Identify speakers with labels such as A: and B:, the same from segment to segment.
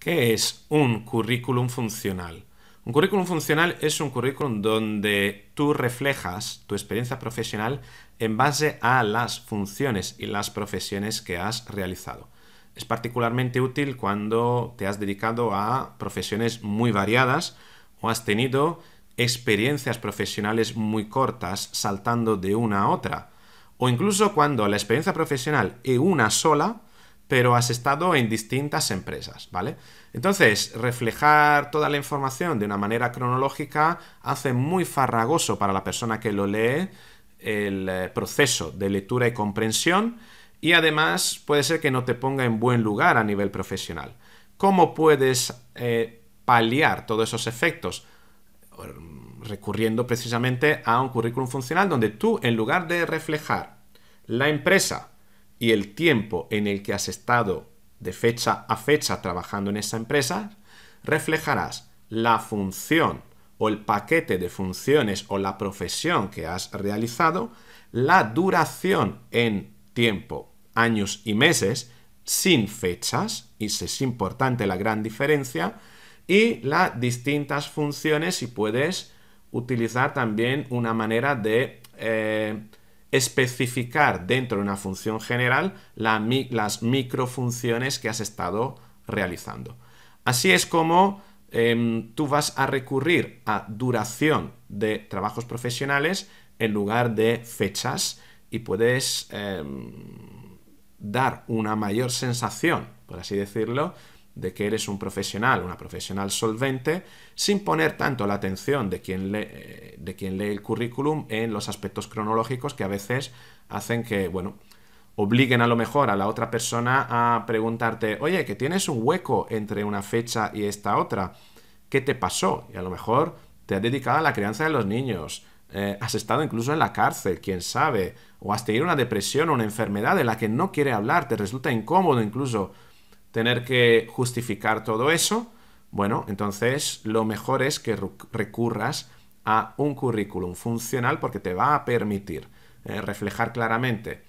A: ¿Qué es un currículum funcional? Un currículum funcional es un currículum donde tú reflejas tu experiencia profesional en base a las funciones y las profesiones que has realizado. Es particularmente útil cuando te has dedicado a profesiones muy variadas o has tenido experiencias profesionales muy cortas saltando de una a otra. O incluso cuando la experiencia profesional es una sola pero has estado en distintas empresas, ¿vale? Entonces, reflejar toda la información de una manera cronológica hace muy farragoso para la persona que lo lee el eh, proceso de lectura y comprensión y además puede ser que no te ponga en buen lugar a nivel profesional. ¿Cómo puedes eh, paliar todos esos efectos? Recurriendo precisamente a un currículum funcional donde tú, en lugar de reflejar la empresa, y el tiempo en el que has estado de fecha a fecha trabajando en esa empresa, reflejarás la función o el paquete de funciones o la profesión que has realizado, la duración en tiempo, años y meses, sin fechas, y es importante la gran diferencia, y las distintas funciones si puedes utilizar también una manera de eh, especificar dentro de una función general las microfunciones que has estado realizando. Así es como em, tú vas a recurrir a duración de trabajos profesionales en lugar de fechas y puedes em, dar una mayor sensación, por así decirlo, de que eres un profesional, una profesional solvente, sin poner tanto la atención de quien, lee, eh, de el currículum en los aspectos cronológicos que a veces hacen que, bueno, obliguen a lo mejor a la otra persona a preguntarte, oye, que tienes un hueco entre una fecha y esta otra, ¿qué te pasó? Y a lo mejor te has dedicado a la crianza de los niños, eh, has estado incluso en la cárcel, quién sabe, o has tenido una depresión o una enfermedad de la que no quiere hablar, te resulta incómodo incluso tener que justificar todo eso, bueno, entonces lo mejor es que recurras a un currículum funcional porque te va a permitir eh, reflejar claramente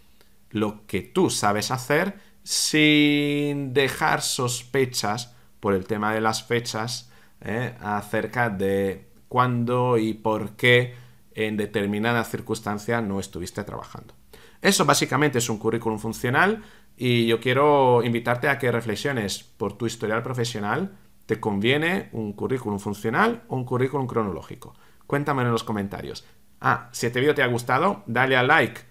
A: lo que tú sabes hacer sin dejar sospechas por el tema de las fechas eh, acerca de cuándo y por qué en determinada circunstancia, no estuviste trabajando. Eso básicamente es un currículum funcional y yo quiero invitarte a que reflexiones por tu historial profesional. ¿Te conviene un currículum funcional o un currículum cronológico? Cuéntame en los comentarios. Ah, si este vídeo te ha gustado, dale a like.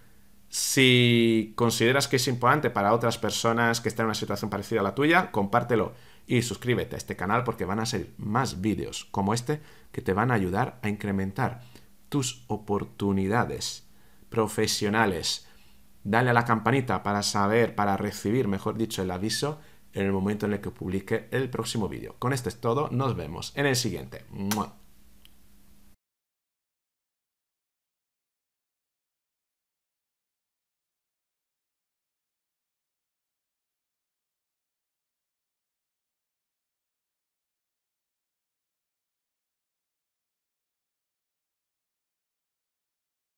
A: Si consideras que es importante para otras personas que están en una situación parecida a la tuya, compártelo y suscríbete a este canal porque van a ser más vídeos como este que te van a ayudar a incrementar tus oportunidades profesionales dale a la campanita para saber, para recibir, mejor dicho, el aviso en el momento en el que publique el próximo vídeo. Con esto es todo, nos vemos en el siguiente.